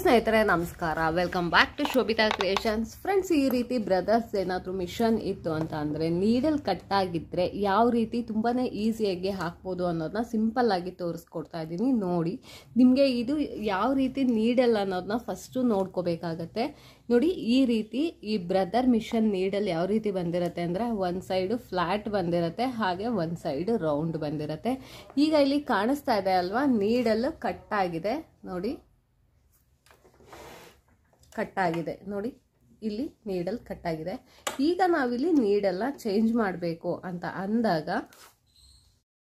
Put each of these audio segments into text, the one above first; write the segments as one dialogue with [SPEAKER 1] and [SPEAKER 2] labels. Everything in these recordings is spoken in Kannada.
[SPEAKER 1] ಸ್ನೇಹಿತರೆ ನಮಸ್ಕಾರ welcome back to Shobhita creations friends ಈ ರೀತಿ ಬ್ರದರ್ಸ್ ಏನಾದರೂ ಮಿಷನ್ ಇತ್ತು ಅಂತ ಅಂದರೆ ನೀಡಲ್ ಕಟ್ಟಾಗಿದ್ದರೆ ಯಾವ ರೀತಿ ತುಂಬಾ ಈಸಿಯಾಗಿ ಹಾಕ್ಬೋದು ಅನ್ನೋದನ್ನ ಸಿಂಪಲ್ ಆಗಿ ತೋರಿಸ್ಕೊಡ್ತಾ ಇದ್ದೀನಿ ನೋಡಿ ನಿಮಗೆ ಇದು ಯಾವ ರೀತಿ ನೀಡಲ್ ಅನ್ನೋದನ್ನ ಫಸ್ಟು ನೋಡ್ಕೋಬೇಕಾಗತ್ತೆ ನೋಡಿ ಈ ರೀತಿ ಈ ಬ್ರದರ್ ಮಿಷನ್ ನೀಡಲ್ ಯಾವ ರೀತಿ ಬಂದಿರುತ್ತೆ ಅಂದರೆ ಒಂದು ಸೈಡು ಫ್ಲ್ಯಾಟ್ ಬಂದಿರುತ್ತೆ ಹಾಗೆ ಒಂದು ಸೈಡು ರೌಂಡ್ ಬಂದಿರುತ್ತೆ ಈಗ ಇಲ್ಲಿ ಕಾಣಿಸ್ತಾ ಇದೆ ಅಲ್ವಾ ನೀಡಲ್ ಕಟ್ಟಾಗಿದೆ ನೋಡಿ ಕಟ್ಟಾಗಿದೆ ನೋಡಿ ಇಲ್ಲಿ ನೀಡಲ್ ಕಟ್ಟಾಗಿದೆ ಈಗ ನಾವಿಲ್ಲಿ ನೀಡೆಲ್ಲ ಚೇಂಜ್ ಮಾಡಬೇಕು ಅಂತ ಅಂದಾಗ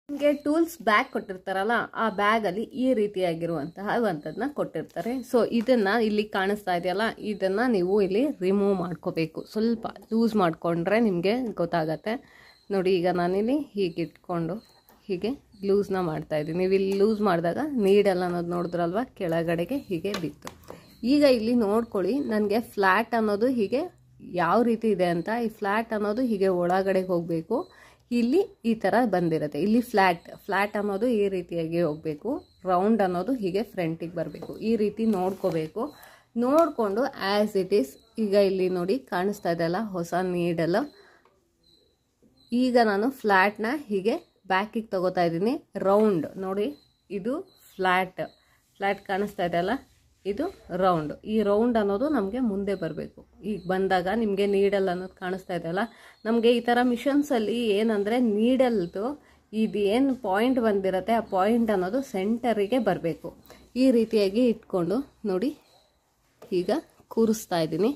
[SPEAKER 1] ನಿಮಗೆ ಟೂಲ್ಸ್ ಬ್ಯಾಗ್ ಕೊಟ್ಟಿರ್ತಾರಲ್ಲ ಆ ಬ್ಯಾಗಲ್ಲಿ ಈ ರೀತಿಯಾಗಿರುವಂತಹ ಒಂಥದನ್ನ ಕೊಟ್ಟಿರ್ತಾರೆ ಸೊ ಇದನ್ನು ಇಲ್ಲಿ ಕಾಣಿಸ್ತಾ ಇದೆಯಲ್ಲ ಇದನ್ನು ನೀವು ಇಲ್ಲಿ ರಿಮೂವ್ ಮಾಡ್ಕೋಬೇಕು ಸ್ವಲ್ಪ ಲೂಸ್ ಮಾಡಿಕೊಂಡ್ರೆ ನಿಮಗೆ ಗೊತ್ತಾಗತ್ತೆ ನೋಡಿ ಈಗ ನಾನಿಲ್ಲಿ ಹೀಗೆ ಇಟ್ಕೊಂಡು ಹೀಗೆ ಲೂಸ್ನ ಮಾಡ್ತಾಯಿದ್ದೀನಿ ನೀವು ಇಲ್ಲಿ ಲೂಸ್ ಮಾಡಿದಾಗ ನೀಡಲ್ಲ ಅನ್ನೋದು ನೋಡಿದ್ರಲ್ವ ಕೆಳಗಡೆಗೆ ಹೀಗೆ ಬಿತ್ತು ಈಗ ಇಲ್ಲಿ ನೋಡ್ಕೊಳ್ಳಿ ನನಗೆ ಫ್ಲ್ಯಾಟ್ ಅನ್ನೋದು ಹೀಗೆ ಯಾವ ರೀತಿ ಇದೆ ಅಂತ ಈ ಫ್ಲ್ಯಾಟ್ ಅನ್ನೋದು ಹೀಗೆ ಒಳಗಡೆ ಹೋಗಬೇಕು ಇಲ್ಲಿ ಈ ಥರ ಬಂದಿರುತ್ತೆ ಇಲ್ಲಿ ಫ್ಲ್ಯಾಟ್ ಫ್ಲ್ಯಾಟ್ ಅನ್ನೋದು ಈ ರೀತಿಯಾಗಿ ಹೋಗಬೇಕು ರೌಂಡ್ ಅನ್ನೋದು ಹೀಗೆ ಫ್ರಂಟಿಗೆ ಬರಬೇಕು ಈ ರೀತಿ ನೋಡ್ಕೋಬೇಕು ನೋಡಿಕೊಂಡು ಆ್ಯಸ್ ಇಟ್ ಈಸ್ ಈಗ ಇಲ್ಲಿ ನೋಡಿ ಕಾಣಿಸ್ತಾ ಇದೆಲ್ಲ ಹೊಸ ನೀಡಲ್ಲ ಈಗ ನಾನು ಫ್ಲ್ಯಾಟ್ನ ಹೀಗೆ ಬ್ಯಾಕಿಗೆ ತಗೋತಾ ಇದ್ದೀನಿ ರೌಂಡ್ ನೋಡಿ ಇದು ಫ್ಲ್ಯಾಟ್ ಫ್ಲ್ಯಾಟ್ ಕಾಣಿಸ್ತಾ ಇದೆಯಲ್ಲ ಇದು ರೌಂಡ್ ಈ ರೌಂಡ್ ಅನ್ನೋದು ನಮಗೆ ಮುಂದೆ ಬರಬೇಕು ಈಗ ಬಂದಾಗ ನಿಮಗೆ ನೀಡಲ್ ಅನ್ನೋದು ಕಾಣಿಸ್ತಾ ಇದೆಯಲ್ಲ ನಮಗೆ ಈ ಥರ ಮಿಷನ್ಸಲ್ಲಿ ಏನಂದರೆ ನೀಡಲ್ದು ಇದು ಏನು ಪಾಯಿಂಟ್ ಬಂದಿರತ್ತೆ ಆ ಪಾಯಿಂಟ್ ಅನ್ನೋದು ಸೆಂಟರಿಗೆ ಬರಬೇಕು ಈ ರೀತಿಯಾಗಿ ಇಟ್ಕೊಂಡು ನೋಡಿ ಈಗ ಕೂರಿಸ್ತಾ ಇದ್ದೀನಿ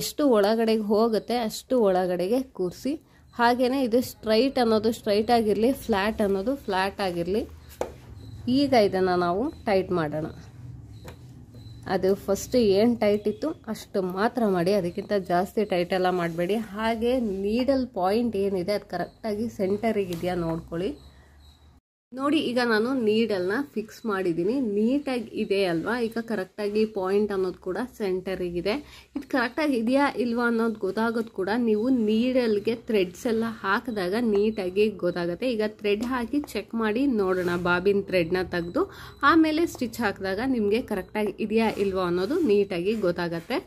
[SPEAKER 1] ಎಷ್ಟು ಒಳಗಡೆಗೆ ಹೋಗುತ್ತೆ ಅಷ್ಟು ಒಳಗಡೆಗೆ ಕೂರಿಸಿ ಹಾಗೆಯೇ ಇದು ಸ್ಟ್ರೈಟ್ ಅನ್ನೋದು ಸ್ಟ್ರೈಟ್ ಆಗಿರಲಿ ಫ್ಲ್ಯಾಟ್ ಅನ್ನೋದು ಫ್ಲ್ಯಾಟ್ ಆಗಿರಲಿ ಈಗ ಇದನ್ನು ನಾವು ಟೈಟ್ ಮಾಡೋಣ ಅದು ಫಸ್ಟ್ ಏನು ಟೈಟ್ ಇತ್ತು ಅಷ್ಟು ಮಾತ್ರ ಮಾಡಿ ಅದಕ್ಕಿಂತ ಜಾಸ್ತಿ ಟೈಟ್ ಎಲ್ಲ ಮಾಡಬೇಡಿ ಹಾಗೆ ನೀಡಲ್ ಪಾಯಿಂಟ್ ಏನಿದೆ ಅದು ಕರೆಕ್ಟಾಗಿ ಇದೆಯಾ ನೋಡ್ಕೊಳ್ಳಿ ನೋಡಿ ಈಗ ನಾನು ನೀಡಲ್ನ ಫಿಕ್ಸ್ ಮಾಡಿದ್ದೀನಿ ನೀಟಾಗಿ ಇದೆ ಅಲ್ವಾ ಈಗ ಕರೆಕ್ಟಾಗಿ ಪಾಯಿಂಟ್ ಅನ್ನೋದು ಕೂಡ ಸೆಂಟರಿಗಿದೆ ಇದು ಕರೆಕ್ಟಾಗಿ ಇದೆಯಾ ಇಲ್ವಾ ಅನ್ನೋದು ಗೊತ್ತಾಗೋದು ಕೂಡ ನೀವು ನೀಡಲ್ಗೆ ಥ್ರೆಡ್ಸ್ ಎಲ್ಲ ಹಾಕಿದಾಗ ನೀಟಾಗಿ ಗೊತ್ತಾಗುತ್ತೆ ಈಗ ಥ್ರೆಡ್ ಹಾಕಿ ಚೆಕ್ ಮಾಡಿ ನೋಡೋಣ ಬಾಬಿನ ಥ್ರೆಡ್ನ ತೆಗೆದು ಆಮೇಲೆ ಸ್ಟಿಚ್ ಹಾಕಿದಾಗ ನಿಮಗೆ ಕರೆಕ್ಟಾಗಿ ಇದೆಯಾ ಇಲ್ವಾ ಅನ್ನೋದು ನೀಟಾಗಿ ಗೊತ್ತಾಗತ್ತೆ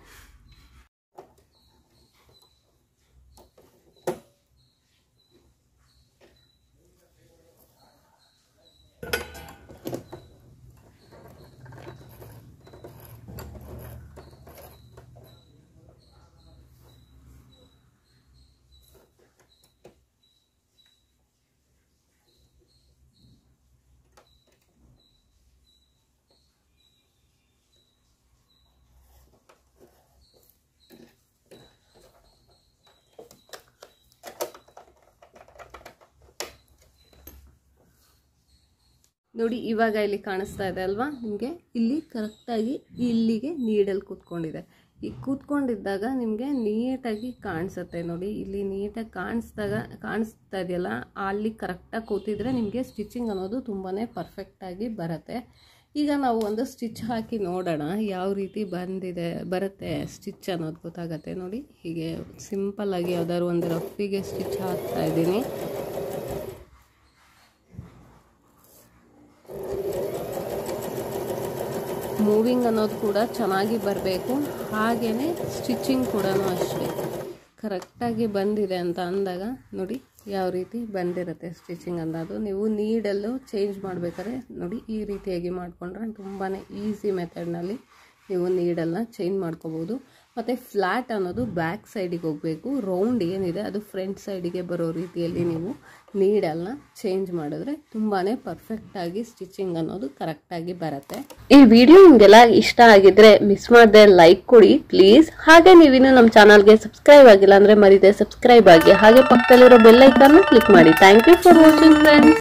[SPEAKER 1] ನೋಡಿ ಇವಾಗ ಇಲ್ಲಿ ಕಾಣಿಸ್ತಾ ಇದೆ ಅಲ್ವಾ ನಿಮಗೆ ಇಲ್ಲಿ ಕರೆಕ್ಟಾಗಿ ಇಲ್ಲಿಗೆ ನೀಡಲ್ಲಿ ಕೂತ್ಕೊಂಡಿದೆ ಈ ಕೂತ್ಕೊಂಡಿದ್ದಾಗ ನಿಮಗೆ ನೀಟಾಗಿ ಕಾಣಿಸುತ್ತೆ ನೋಡಿ ಇಲ್ಲಿ ನೀಟಾಗಿ ಕಾಣಿಸ್ದಾಗ ಕಾಣಿಸ್ತಾ ಇದೆಯಲ್ಲ ಅಲ್ಲಿ ಕರೆಕ್ಟಾಗಿ ಕೂತಿದ್ರೆ ನಿಮಗೆ ಸ್ಟಿಚಿಂಗ್ ಅನ್ನೋದು ತುಂಬಾ ಪರ್ಫೆಕ್ಟಾಗಿ ಬರುತ್ತೆ ಈಗ ನಾವು ಒಂದು ಸ್ಟಿಚ್ ಹಾಕಿ ನೋಡೋಣ ಯಾವ ರೀತಿ ಬಂದಿದೆ ಬರುತ್ತೆ ಸ್ಟಿಚ್ ಅನ್ನೋದು ಗೊತ್ತಾಗತ್ತೆ ನೋಡಿ ಹೀಗೆ ಸಿಂಪಲ್ಲಾಗಿ ಯಾವುದಾದ್ರು ಒಂದು ರಫಿಗೆ ಸ್ಟಿಚ್ ಹಾಕ್ತಾ ಇದ್ದೀನಿ ಮೂವಿಂಗ್ ಅನ್ನೋದು ಕೂಡ ಚೆನ್ನಾಗಿ ಬರಬೇಕು ಹಾಗೆಯೇ ಸ್ಟಿಚಿಂಗ್ ಕೂಡ ಅಷ್ಟೇ ಕರೆಕ್ಟಾಗಿ ಬಂದಿದೆ ಅಂತ ಅಂದಾಗ ನೋಡಿ ಯಾವ ರೀತಿ ಬಂದಿರುತ್ತೆ ಸ್ಟಿಚಿಂಗ್ ಅನ್ನೋದು ನೀವು ನೀಡಲ್ಲೂ ಚೇಂಜ್ ಮಾಡಬೇಕಾದ್ರೆ ನೋಡಿ ಈ ರೀತಿಯಾಗಿ ಮಾಡಿಕೊಂಡ್ರೆ ತುಂಬಾ ಈಸಿ ಮೆಥಡ್ನಲ್ಲಿ ನೀವು ನೀಡನ್ನು ಚೇಂಜ್ ಮಾಡ್ಕೋಬೋದು ಮತ್ತು ಫ್ಲ್ಯಾಟ್ ಅನ್ನೋದು ಬ್ಯಾಕ್ ಸೈಡಿಗೆ ಹೋಗಬೇಕು ರೌಂಡ್ ಏನಿದೆ ಅದು ಫ್ರಂಟ್ ಸೈಡಿಗೆ ಬರೋ ರೀತಿಯಲ್ಲಿ ನೀವು ನೀಡಲ್ನ ಚೇಂಜ್ ಮಾಡಿದ್ರೆ ತುಂಬಾ ಪರ್ಫೆಕ್ಟಾಗಿ ಸ್ಟಿಚಿಂಗ್ ಅನ್ನೋದು ಕರೆಕ್ಟಾಗಿ ಬರುತ್ತೆ ಈ ವಿಡಿಯೋ ನಿಮಗೆಲ್ಲ ಇಷ್ಟ ಆಗಿದ್ರೆ ಮಿಸ್ ಮಾಡದೆ ಲೈಕ್ ಕೊಡಿ ಪ್ಲೀಸ್ ಹಾಗೆ ನೀವಿನ್ನು ನಮ್ಮ ಚಾನಲ್ಗೆ ಸಬ್ಸ್ಕ್ರೈಬ್ ಆಗಿಲ್ಲ ಅಂದರೆ ಮರಿದೆ ಸಬ್ಸ್ಕ್ರೈಬ್ ಆಗಿ ಹಾಗೆ ಪಕ್ಕದಲ್ಲಿರೋ ಬೆಲ್ಲೈಕನ್ನು ಕ್ಲಿಕ್ ಮಾಡಿ thank you for watching friends